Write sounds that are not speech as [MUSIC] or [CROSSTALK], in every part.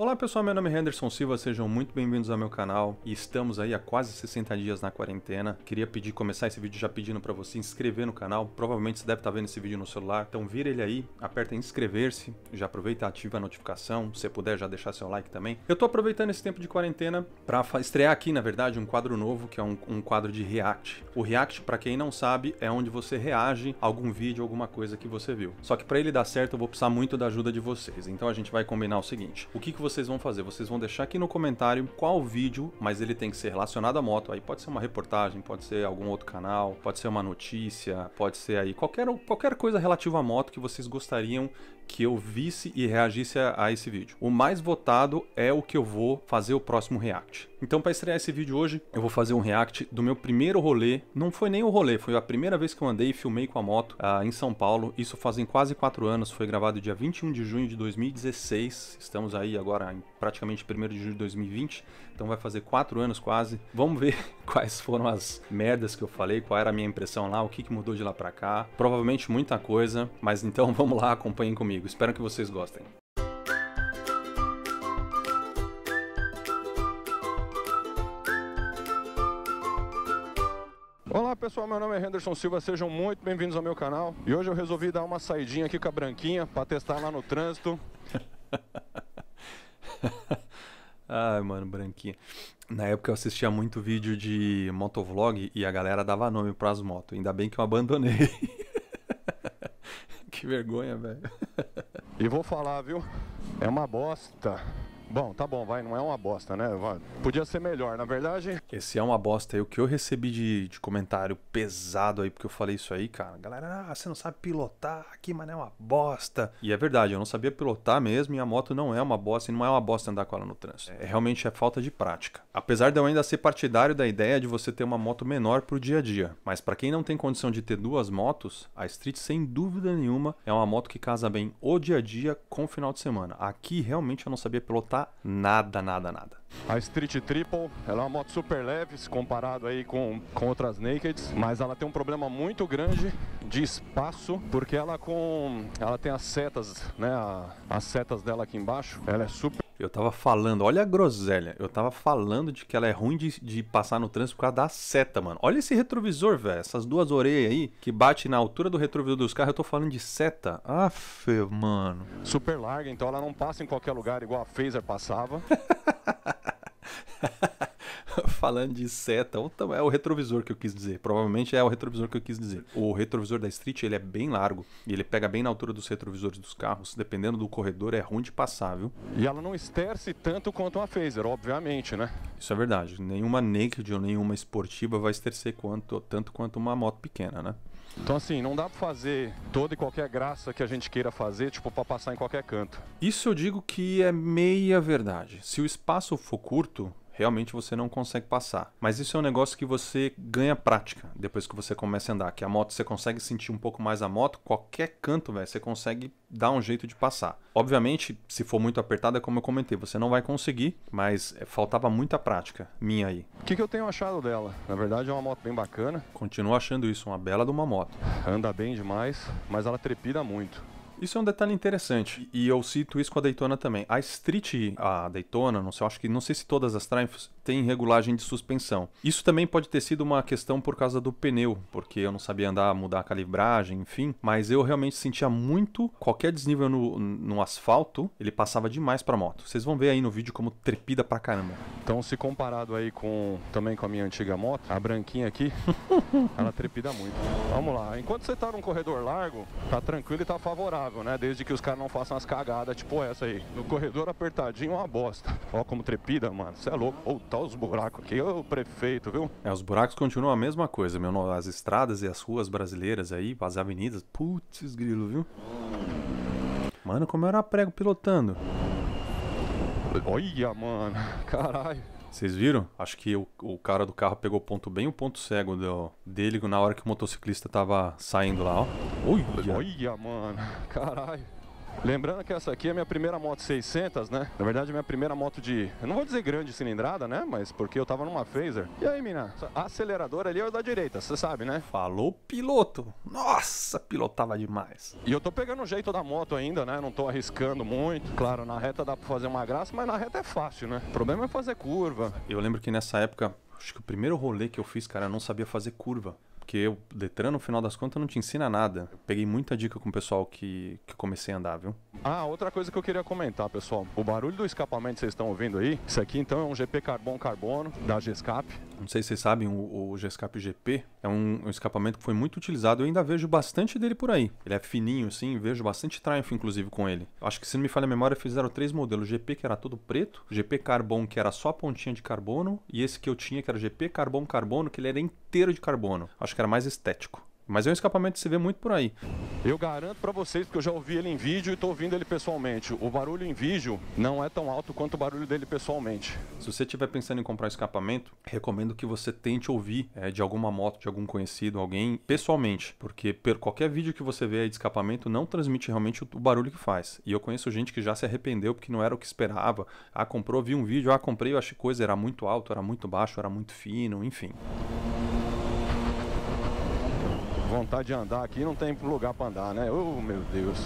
Olá pessoal, meu nome é Henderson Silva, sejam muito bem-vindos ao meu canal e estamos aí há quase 60 dias na quarentena. Queria pedir, começar esse vídeo já pedindo para você se inscrever no canal, provavelmente você deve estar tá vendo esse vídeo no celular, então vira ele aí, aperta inscrever-se, já aproveita ativa a notificação, se puder já deixar seu like também. Eu tô aproveitando esse tempo de quarentena para estrear aqui, na verdade, um quadro novo que é um, um quadro de React. O React, para quem não sabe, é onde você reage a algum vídeo, alguma coisa que você viu. Só que para ele dar certo, eu vou precisar muito da ajuda de vocês, então a gente vai combinar o seguinte, o que, que você vocês vão fazer? Vocês vão deixar aqui no comentário qual vídeo, mas ele tem que ser relacionado à moto. Aí pode ser uma reportagem, pode ser algum outro canal, pode ser uma notícia, pode ser aí qualquer, qualquer coisa relativa à moto que vocês gostariam que eu visse e reagisse a, a esse vídeo. O mais votado é o que eu vou fazer o próximo react. Então, para estrear esse vídeo hoje, eu vou fazer um react do meu primeiro rolê. Não foi nem o rolê, foi a primeira vez que eu andei e filmei com a moto uh, em São Paulo. Isso fazem quase quatro anos, foi gravado dia 21 de junho de 2016. Estamos aí agora em praticamente 1 de junho de 2020 então vai fazer quatro anos quase. Vamos ver [LAUGHS] quais foram as merdas que eu falei, qual era a minha impressão lá, o que, que mudou de lá para cá. Provavelmente muita coisa, mas então [LAUGHS] vamos lá, acompanhem comigo. Espero que vocês gostem. Olá pessoal, meu nome é Henderson Silva, sejam muito bem-vindos ao meu canal. E hoje eu resolvi dar uma saidinha aqui com a Branquinha para testar lá no trânsito. [LAUGHS] Ai, mano, branquinha. Na época eu assistia muito vídeo de motovlog e a galera dava nome pras motos. Ainda bem que eu abandonei. [LAUGHS] que vergonha, velho. E vou falar, viu? É uma bosta. Bom, tá bom, vai, não é uma bosta, né? Podia ser melhor, na verdade. Esse é uma bosta. aí o que eu recebi de, de comentário pesado aí, porque eu falei isso aí, cara. Galera, ah, você não sabe pilotar aqui, mas é uma bosta. E é verdade, eu não sabia pilotar mesmo e a moto não é uma bosta e não é uma bosta andar com ela no trânsito. É, realmente é falta de prática. Apesar de eu ainda ser partidário da ideia de você ter uma moto menor pro dia a dia. Mas para quem não tem condição de ter duas motos, a Street, sem dúvida nenhuma, é uma moto que casa bem o dia a dia com o final de semana. Aqui realmente eu não sabia pilotar nada, nada, nada. A Street Triple, ela é uma moto super leve se comparado aí com, com outras Nakeds, mas ela tem um problema muito grande de espaço, porque ela com ela tem as setas, né, a, as setas dela aqui embaixo, ela é super eu tava falando, olha a groselha. Eu tava falando de que ela é ruim de, de passar no trânsito por causa da seta, mano. Olha esse retrovisor, velho. Essas duas orelhas aí que bate na altura do retrovisor dos carros. Eu tô falando de seta. Aff, mano. Super larga, então ela não passa em qualquer lugar igual a Phaser passava. [LAUGHS] falando de seta, ou é o retrovisor que eu quis dizer. Provavelmente é o retrovisor que eu quis dizer. O retrovisor da Street, ele é bem largo e ele pega bem na altura dos retrovisores dos carros, dependendo do corredor é ruim de passar, viu? E ela não esterce tanto quanto uma Phaser, obviamente, né? Isso é verdade. Nenhuma naked ou nenhuma esportiva vai estercer quanto, tanto quanto uma moto pequena, né? Então assim, não dá pra fazer toda e qualquer graça que a gente queira fazer, tipo, pra passar em qualquer canto. Isso eu digo que é meia verdade. Se o espaço for curto, realmente você não consegue passar. Mas isso é um negócio que você ganha prática depois que você começa a andar. Que a moto você consegue sentir um pouco mais a moto, qualquer canto, velho, você consegue dar um jeito de passar. Obviamente, se for muito apertada, é como eu comentei, você não vai conseguir, mas eh, faltava muita prática minha aí. O que, que eu tenho achado dela? Na verdade, é uma moto bem bacana. Continuo achando isso uma bela de uma moto. Anda bem demais, mas ela trepida muito. Isso é um detalhe interessante, e eu cito isso com a Daytona também. A Street, a Daytona, não sei, acho que não sei se todas as Triumphs tem regulagem de suspensão. Isso também pode ter sido uma questão por causa do pneu, porque eu não sabia andar, mudar a calibragem, enfim, mas eu realmente sentia muito qualquer desnível no, no asfalto, ele passava demais para moto. Vocês vão ver aí no vídeo como trepida pra caramba. Então, se comparado aí com também com a minha antiga moto, a branquinha aqui, [LAUGHS] ela trepida muito. Vamos lá. Enquanto você tá num corredor largo, tá tranquilo e tá favorável, né? Desde que os caras não façam as cagadas, tipo essa aí. No corredor apertadinho, uma bosta. Ó como trepida, mano. Você é louco. Ou oh, tá olha os buracos aqui, o prefeito, viu? É, os buracos continuam a mesma coisa, meu. As estradas e as ruas brasileiras aí, as avenidas, putz grilo, viu? Mano, como era prego pilotando. Olha, mano, [LAUGHS] caralho. Vocês viram? Acho que o, o cara do carro pegou o ponto bem o ponto cego do, dele na hora que o motociclista tava saindo lá, ó. Olha, Olha mano, [LAUGHS] caralho. Lembrando que essa aqui é a minha primeira moto 600, né? Na verdade, minha primeira moto de... Eu não vou dizer grande cilindrada, né? Mas porque eu tava numa Phaser. E aí, mina? A ali é o da direita, você sabe, né? Falou piloto. Nossa, pilotava demais. E eu tô pegando o jeito da moto ainda, né? Não tô arriscando muito. Claro, na reta dá pra fazer uma graça, mas na reta é fácil, né? O problema é fazer curva. Eu lembro que nessa época, acho que o primeiro rolê que eu fiz, cara, eu não sabia fazer curva porque o Detran, no final das contas, não te ensina nada. Eu peguei muita dica com o pessoal que, que comecei a andar, viu? Ah, outra coisa que eu queria comentar, pessoal. O barulho do escapamento que vocês estão ouvindo aí, isso aqui então é um GP Carbon Carbono da g G-Scape não sei se vocês sabem, o, o G-Escape GP é um, um, escapamento que foi muito utilizado. Eu ainda vejo bastante dele por aí. Ele é fininho, assim, vejo bastante Triumph, inclusive, com ele. Acho que, se não me falha a memória, fizeram três modelos. O GP, que era todo preto, o GP Carbon, que era só a pontinha de carbono, e esse que eu tinha, que era o GP Carbon Carbono, que ele era inteiro de carbono. Acho que era mais estético. Mas é um escapamento que se vê muito por aí. Eu garanto para vocês, que eu já ouvi ele em vídeo e estou ouvindo ele pessoalmente. O barulho em vídeo não é tão alto quanto o barulho dele pessoalmente. Se você estiver pensando em comprar escapamento, recomendo que você tente ouvir é, de alguma moto, de algum conhecido, alguém pessoalmente. Porque por qualquer vídeo que você vê de escapamento não transmite realmente o, o barulho que faz. E eu conheço gente que já se arrependeu porque não era o que esperava. Ah, comprou, vi um vídeo, ah, comprei, eu achei coisa, era muito alto, era muito baixo, era muito fino, enfim vontade de andar aqui, não tem lugar para andar, né? oh, meu Deus.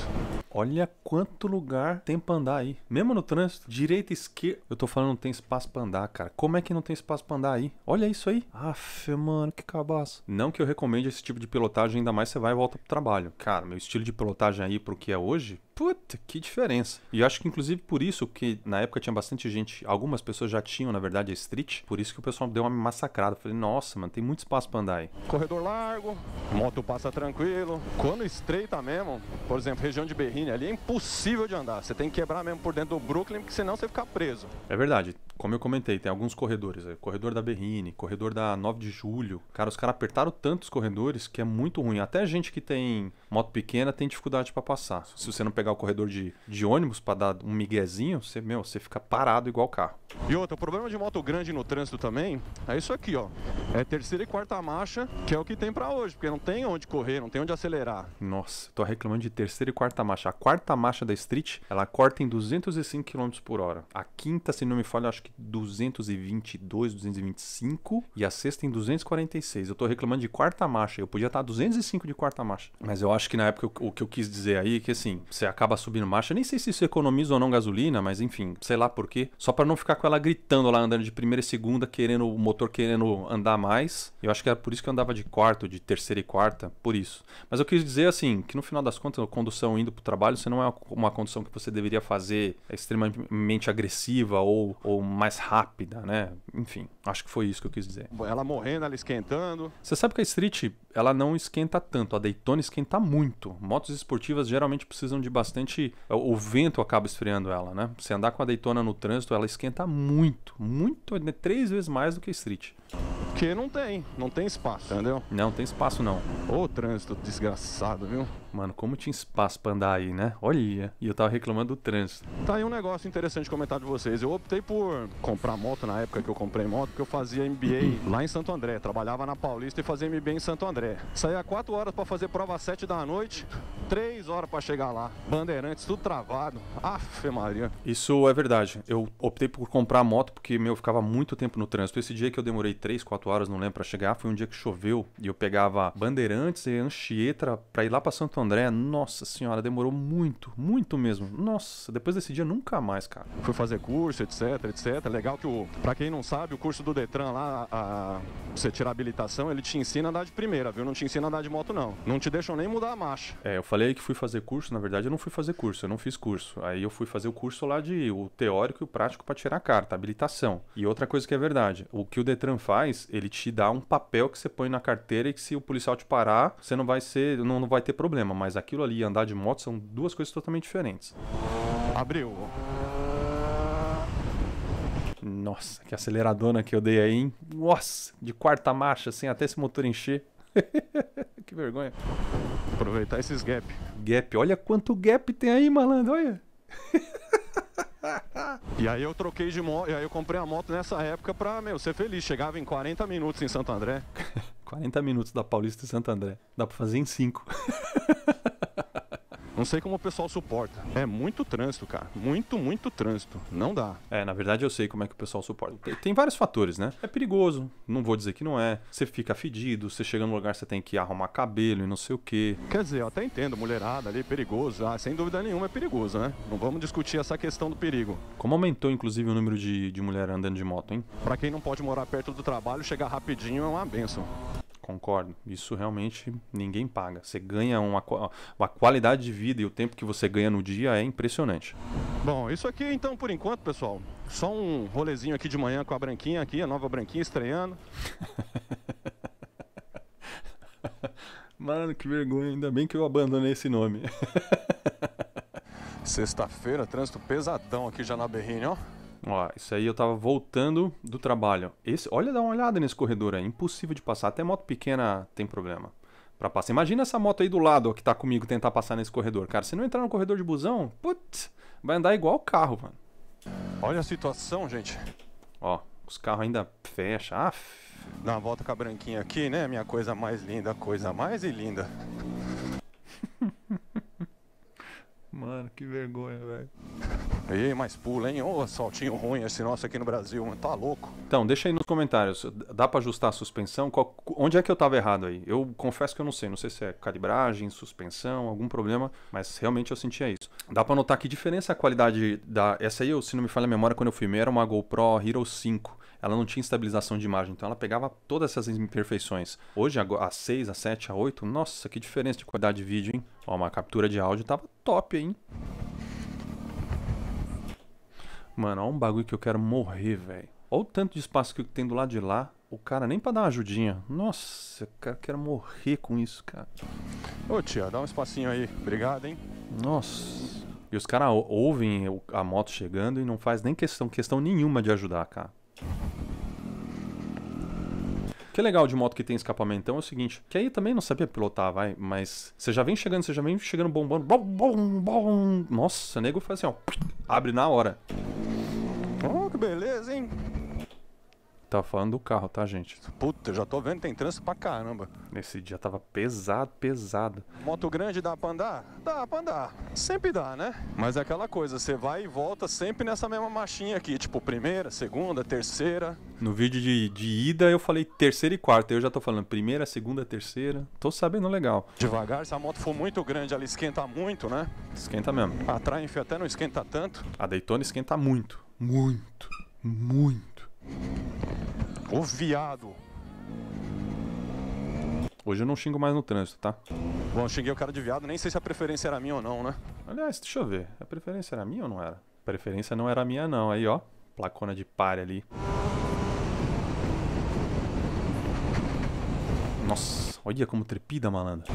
Olha quanto lugar tem pra andar aí. Mesmo no trânsito, direita e esquerda. Eu tô falando não tem espaço pra andar, cara. Como é que não tem espaço pra andar aí? Olha isso aí. Aff, mano, que cabaço. Não que eu recomende esse tipo de pilotagem, ainda mais você vai e volta pro trabalho. Cara, meu estilo de pilotagem aí pro que é hoje, Puta, que diferença. E acho que inclusive por isso que na época tinha bastante gente, algumas pessoas já tinham, na verdade, a street, por isso que o pessoal deu uma massacrada. Falei, nossa, mano, tem muito espaço pra andar aí. Corredor largo, moto passa tranquilo. Quando estreita mesmo, por exemplo, região de Berrinho ali é impossível de andar. Você tem que quebrar mesmo por dentro do Brooklyn, porque senão você fica preso. É verdade como eu comentei, tem alguns corredores. É, corredor da Berrine, corredor da 9 de julho. Cara, os caras apertaram tantos corredores que é muito ruim. Até gente que tem moto pequena tem dificuldade para passar. Se você não pegar o corredor de, de ônibus para dar um miguezinho, você, meu, você fica parado igual carro. E outra, o problema de moto grande no trânsito também é isso aqui, ó. É terceira e quarta marcha, que é o que tem para hoje, porque não tem onde correr, não tem onde acelerar. Nossa, tô reclamando de terceira e quarta marcha. A quarta marcha da Street, ela corta em 205 km por hora. A quinta, se não me falha, acho que 222, 225 e a sexta em 246. Eu tô reclamando de quarta marcha. Eu podia tá estar 205 de quarta marcha. Mas eu acho que na época o que eu quis dizer aí é que assim, você acaba subindo marcha. Nem sei se isso economiza ou não gasolina, mas enfim, sei lá por quê. Só para não ficar com ela gritando lá andando de primeira e segunda, querendo o motor querendo andar mais. Eu acho que era por isso que eu andava de quarto, de terceira e quarta, por isso. Mas eu quis dizer assim, que no final das contas, a condução indo pro trabalho, você não é uma condução que você deveria fazer extremamente agressiva ou, ou mais rápida, né? Enfim, acho que foi isso que eu quis dizer. Ela morrendo, ela esquentando. Você sabe que a Street, ela não esquenta tanto, a Daytona esquenta muito. Motos esportivas geralmente precisam de bastante. É, o vento acaba esfriando ela, né? Você andar com a Daytona no trânsito, ela esquenta muito, muito, né, três vezes mais do que a Street. Porque não tem, não tem espaço, entendeu? Não, tem espaço não. Ô trânsito desgraçado, viu? Mano, como tinha espaço pra andar aí, né? Olha, e eu tava reclamando do trânsito. Tá aí um negócio interessante de comentar de vocês. Eu optei por comprar moto na época que eu comprei moto, porque eu fazia MBA uhum. lá em Santo André. Trabalhava na Paulista e fazia MBA em Santo André. Saía 4 horas para fazer prova às 7 da noite, 3 horas para chegar lá. Bandeirantes, tudo travado. Aff, Maria. Isso é verdade. Eu optei por comprar moto porque, meu, ficava muito tempo no trânsito. Esse dia que eu demorei 3, 4 horas, não lembro, para chegar. Foi um dia que choveu e eu pegava Bandeirantes e Anchieta para ir lá para Santo André. Nossa senhora, demorou muito, muito mesmo. Nossa, depois desse dia nunca mais, cara. Fui fazer curso, etc, etc. Legal que o, para quem não sabe, o curso do Detran lá, a, você tirar habilitação, ele te ensina a andar de primeira, viu? Não te ensina a andar de moto não. Não te deixam nem mudar a marcha. É, eu falei que fui fazer curso, na verdade eu não fui fazer curso, eu não fiz curso. Aí eu fui fazer o curso lá de o teórico e o prático para tirar a carta, habilitação. E outra coisa que é verdade, o que o Detran faz, ele te dá um papel que você põe na carteira e que se o policial te parar, você não vai ser, não, não vai ter problema. Mas aquilo ali e andar de moto são duas coisas totalmente diferentes. Abriu. Nossa, que aceleradona que eu dei aí, hein? Nossa, de quarta marcha, assim, até esse motor encher. [LAUGHS] que vergonha. Aproveitar esses gap. Gap, olha quanto gap tem aí, malandro, olha. [LAUGHS] E aí eu troquei de moto, e aí eu comprei a moto nessa época pra, meu, ser feliz. Chegava em 40 minutos em Santo André. 40 [LAUGHS] minutos da Paulista e Santo André. Dá pra fazer em 5. [LAUGHS] Não sei como o pessoal suporta. É muito trânsito, cara. Muito, muito trânsito. Não dá. É, na verdade eu sei como é que o pessoal suporta. Tem, tem vários fatores, né? É perigoso, não vou dizer que não é. Você fica fedido, você chega no lugar, você tem que arrumar cabelo e não sei o quê. Quer dizer, eu até entendo, mulherada ali, perigoso. Ah, sem dúvida nenhuma é perigoso, né? Não vamos discutir essa questão do perigo. Como aumentou, inclusive, o número de, de mulher andando de moto, hein? Pra quem não pode morar perto do trabalho, chegar rapidinho é uma benção. Concordo. Isso realmente ninguém paga. Você ganha uma uma qualidade de vida e o tempo que você ganha no dia é impressionante. Bom, isso aqui então por enquanto, pessoal. Só um rolezinho aqui de manhã com a branquinha aqui, a nova branquinha estreando. [LAUGHS] Mano, que vergonha, ainda bem que eu abandonei esse nome. [LAUGHS] Sexta-feira, trânsito pesadão aqui já na Berrine, ó. Ó, isso aí eu tava voltando do trabalho. Esse, olha, dá uma olhada nesse corredor aí. Impossível de passar. Até moto pequena tem problema para passar. Imagina essa moto aí do lado ó, que tá comigo tentar passar nesse corredor. Cara, se não entrar no corredor de busão, putz, vai andar igual o carro, mano. Olha a situação, gente. Ó, os carros ainda fecham. Ah, f... Dá uma volta com a branquinha aqui, né? Minha coisa mais linda, coisa mais linda. [LAUGHS] mano, que vergonha, velho. Ei, mas pula, hein? Ô, oh, saltinho ruim esse nosso aqui no Brasil, mano. Tá louco. Então, deixa aí nos comentários. Dá para ajustar a suspensão? Qual... onde é que eu tava errado aí? Eu confesso que eu não sei. Não sei se é calibragem, suspensão, algum problema, mas realmente eu sentia isso. Dá para notar que diferença a qualidade da. Essa aí, se não me falha a memória, quando eu filmei era uma GoPro Hero 5. Ela não tinha estabilização de imagem, então ela pegava todas essas imperfeições. Hoje, a 6, a 7, a 8, nossa, que diferença de qualidade de vídeo, hein? Ó, uma captura de áudio tava top, hein? Mano, olha um bagulho que eu quero morrer, velho. Olha o tanto de espaço que tem do lado de lá. O cara nem pra dar uma ajudinha. Nossa, cara, quero morrer com isso, cara. Ô tia, dá um espacinho aí. Obrigado, hein? Nossa. E os caras ouvem a moto chegando e não faz nem questão, questão nenhuma de ajudar, cara que é legal de moto que tem Então é o seguinte, que aí também não sabia pilotar, vai, mas você já vem chegando, você já vem chegando bombando. Bom, bom, bom. Nossa, nego faz assim, ó. Abre na hora. tá falando do carro, tá, gente? Puta, eu já tô vendo, tem trânsito pra caramba. Nesse dia tava pesado, pesado. Moto grande dá pra andar? Dá pra andar. Sempre dá, né? Mas é aquela coisa, você vai e volta sempre nessa mesma marchinha aqui, tipo primeira, segunda, terceira. No vídeo de, de ida eu falei terceira e quarta, eu já tô falando primeira, segunda, terceira. Tô sabendo legal. Devagar, se a moto for muito grande, ela esquenta muito, né? Esquenta mesmo. A Triumph até não esquenta tanto. A Daytona esquenta muito, muito, muito. O viado. Hoje eu não xingo mais no trânsito, tá? Bom, xinguei o cara de viado, nem sei se a preferência era minha ou não, né? Aliás, deixa eu ver. A preferência era minha ou não era? A preferência não era minha, não. Aí, ó. Placona de pare ali. Nossa, olha como trepida, malandra.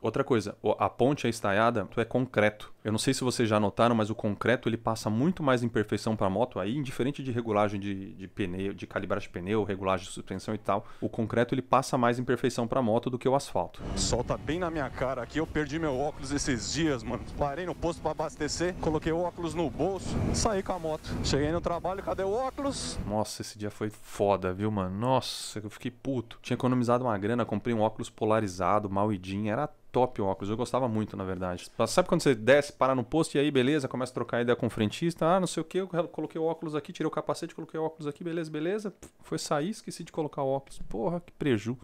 Outra coisa, a ponte é estaiada, tu é concreto. Eu não sei se vocês já notaram, mas o concreto ele passa muito mais imperfeição para a moto. Aí, indiferente de regulagem de, de pneu, de calibragem de pneu, regulagem de suspensão e tal, o concreto ele passa mais imperfeição para a moto do que o asfalto. Solta bem na minha cara aqui. Eu perdi meu óculos esses dias, mano. Parei no posto para abastecer, coloquei o óculos no bolso, saí com a moto. Cheguei no trabalho, cadê o óculos? Nossa, esse dia foi foda, viu, mano? Nossa, eu fiquei puto. Tinha economizado uma grana, comprei um óculos polarizado, mal era top o óculos. Eu gostava muito, na verdade. Sabe quando você desce parar no posto, e aí, beleza, começa a trocar ideia com o frentista. Ah, não sei o que, eu coloquei o óculos aqui, tirei o capacete, coloquei o óculos aqui, beleza, beleza. Foi sair, esqueci de colocar o óculos. Porra, que preju.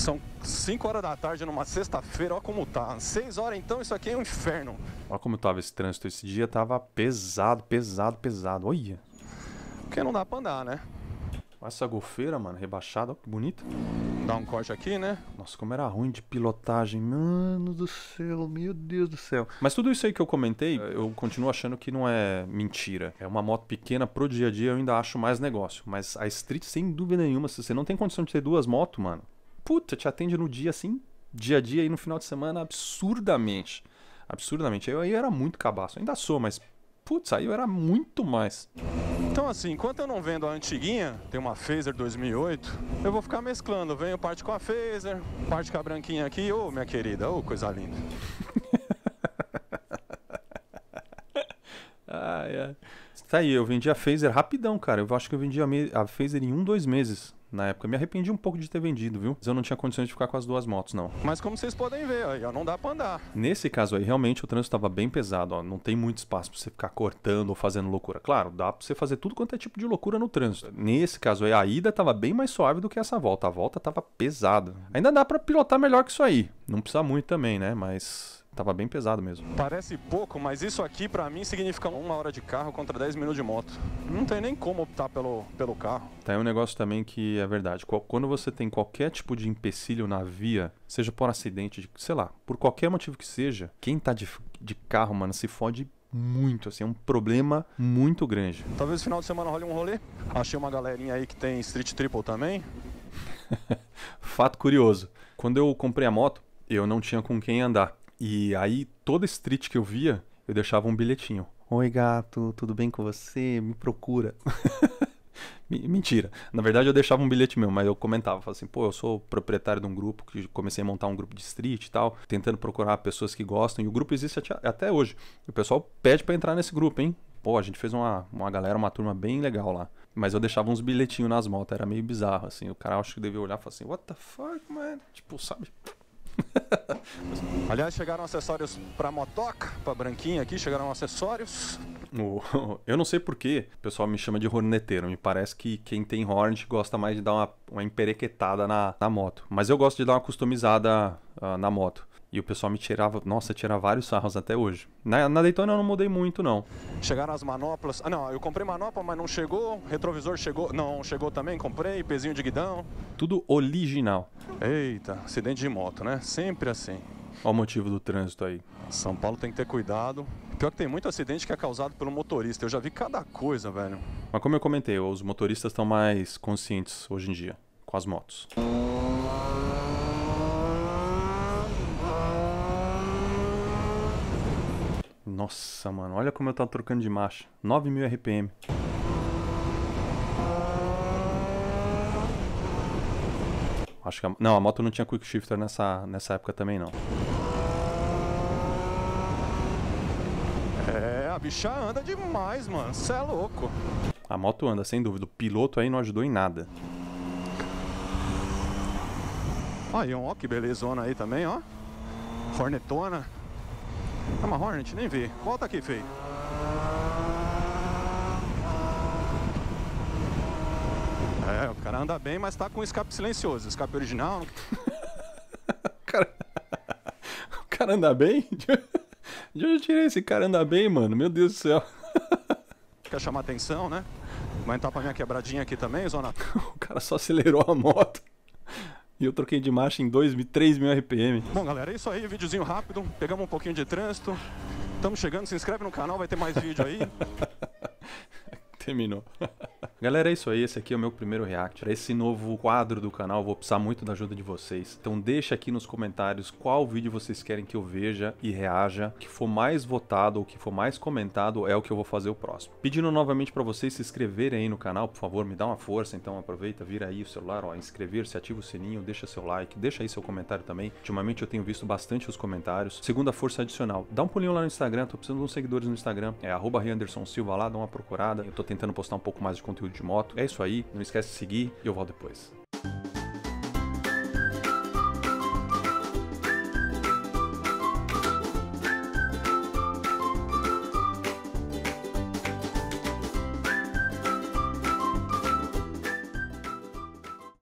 São 5 horas da tarde numa sexta-feira, ó como tá. 6 horas então, isso aqui é um inferno. Olha como tava esse trânsito, esse dia tava pesado, pesado, pesado. Olha. Porque não dá pra andar, né? Olha essa golfeira, mano, rebaixada, que bonita. Dá um corte aqui, né? Nossa, como era ruim de pilotagem, mano do céu, meu Deus do céu. Mas tudo isso aí que eu comentei, eh, eu continuo achando que não é mentira. É uma moto pequena pro dia a dia, eu ainda acho mais negócio. Mas a Street, sem dúvida nenhuma, se você não tem condição de ter duas motos, mano, puta, te atende no dia assim, dia a dia e no final de semana absurdamente. Absurdamente. Eu aí era muito cabaço. Ainda sou, mas putz, aí era muito mais. Então assim, enquanto eu não vendo a antiguinha, tem uma Phaser 2008, eu vou ficar mesclando, venho parte com a Phaser, parte com a branquinha aqui, ô oh, minha querida, ô oh, coisa linda. [LAUGHS] Ah, é. Tá aí, eu vendi a Phaser rapidão, cara. Eu acho que eu vendi a, a Phaser em um, dois meses. Na época, me arrependi um pouco de ter vendido, viu? Mas eu não tinha condições de ficar com as duas motos, não. Mas como vocês podem ver, aí não dá pra andar. Nesse caso aí, realmente o trânsito estava bem pesado, ó. Não tem muito espaço pra você ficar cortando ou fazendo loucura. Claro, dá pra você fazer tudo quanto é tipo de loucura no trânsito. Nesse caso aí, a ida tava bem mais suave do que essa volta. A volta tava pesada. Ainda dá para pilotar melhor que isso aí. Não precisa muito também, né? Mas Tava bem pesado mesmo. Parece pouco, mas isso aqui para mim significa uma hora de carro contra 10 minutos de moto. Não tem nem como optar pelo, pelo carro. Tem tá um negócio também que é verdade. Quando você tem qualquer tipo de empecilho na via, seja por acidente, sei lá, por qualquer motivo que seja, quem tá de, de carro, mano, se fode muito, assim, é um problema muito grande. Talvez no final de semana role um rolê. Achei uma galerinha aí que tem Street Triple também. [LAUGHS] Fato curioso. Quando eu comprei a moto, eu não tinha com quem andar. E aí, toda street que eu via, eu deixava um bilhetinho. Oi, gato, tudo bem com você? Me procura. [LAUGHS] Mentira. Na verdade, eu deixava um bilhete meu, mas eu comentava, falava assim, pô, eu sou proprietário de um grupo que comecei a montar um grupo de street e tal, tentando procurar pessoas que gostam. E o grupo existe até hoje. E o pessoal pede para entrar nesse grupo, hein? Pô, a gente fez uma, uma galera, uma turma bem legal lá. Mas eu deixava uns bilhetinhos nas motos, era meio bizarro, assim. O cara acho que devia olhar e falar assim, what the fuck, man? Tipo, sabe? [LAUGHS] Aliás, chegaram acessórios para motoca, para branquinha aqui, chegaram acessórios. [LAUGHS] Eu não sei porquê o pessoal me chama de horneteiro. Me parece que quem tem hornet gosta mais de dar uma, uma emperequetada na, na moto. Mas eu gosto de dar uma customizada uh, na moto. E o pessoal me tirava, nossa, tira vários sarros até hoje. Na, na, Daytona eu não mudei muito, não. Chegaram as manoplas. Ah, não, eu comprei manopla, mas não chegou. Retrovisor chegou. Não, chegou também, comprei. Pezinho de guidão. Tudo original. Eita, acidente de moto, né? Sempre assim. Olha o motivo do trânsito aí. São Paulo tem que ter cuidado. Pior que tem muito acidente que é causado pelo motorista. Eu já vi cada coisa, velho. Mas como eu comentei, os motoristas estão mais conscientes hoje em dia com as motos. Música Nossa, mano, olha como eu tava trocando de marcha. 9000 RPM. Acho que a... Não, a moto não tinha quick shifter nessa, nessa época também, não. É, a bicha anda demais, mano. Cê é louco. A moto anda, sem dúvida. O piloto aí não ajudou em nada. Aí, um ó, que belezona aí também, ó. cornetona. É uma Hornet, nem vi. Volta tá aqui, feio. É, o cara anda bem, mas tá com escape silencioso. Escape original. [LAUGHS] o, cara... [LAUGHS] o cara anda bem? [LAUGHS] De onde eu tirei esse cara anda bem, mano? Meu Deus do céu. Quer chamar atenção, né? Vai entrar pra minha quebradinha aqui também, Zona? o cara só acelerou a moto. E eu troquei de marcha em 2, 3 mil RPM. Bom, galera, é isso aí. Videozinho rápido. Pegamos um pouquinho de trânsito. Estamos chegando. Se inscreve no canal, vai ter mais vídeo aí. [LAUGHS] Terminou. [LAUGHS] Galera, é isso aí. Esse aqui é o meu primeiro react. Para esse novo quadro do canal, vou precisar muito da ajuda de vocês. Então deixa aqui nos comentários qual vídeo vocês querem que eu veja e reaja. O que for mais votado ou que for mais comentado é o que eu vou fazer o próximo. Pedindo novamente para vocês se inscreverem aí no canal, por favor, me dá uma força. Então aproveita, vira aí o celular, ó, inscrever-se, ativa o sininho, deixa seu like, deixa aí seu comentário também. Ultimamente eu tenho visto bastante os comentários. Segunda força adicional, dá um pulinho lá no Instagram, tô precisando de uns seguidores no Instagram. É arroba lá, dá uma procurada. Eu tô tentando postar um pouco mais de conteúdo de moto. É isso aí, não esquece de seguir e eu volto depois.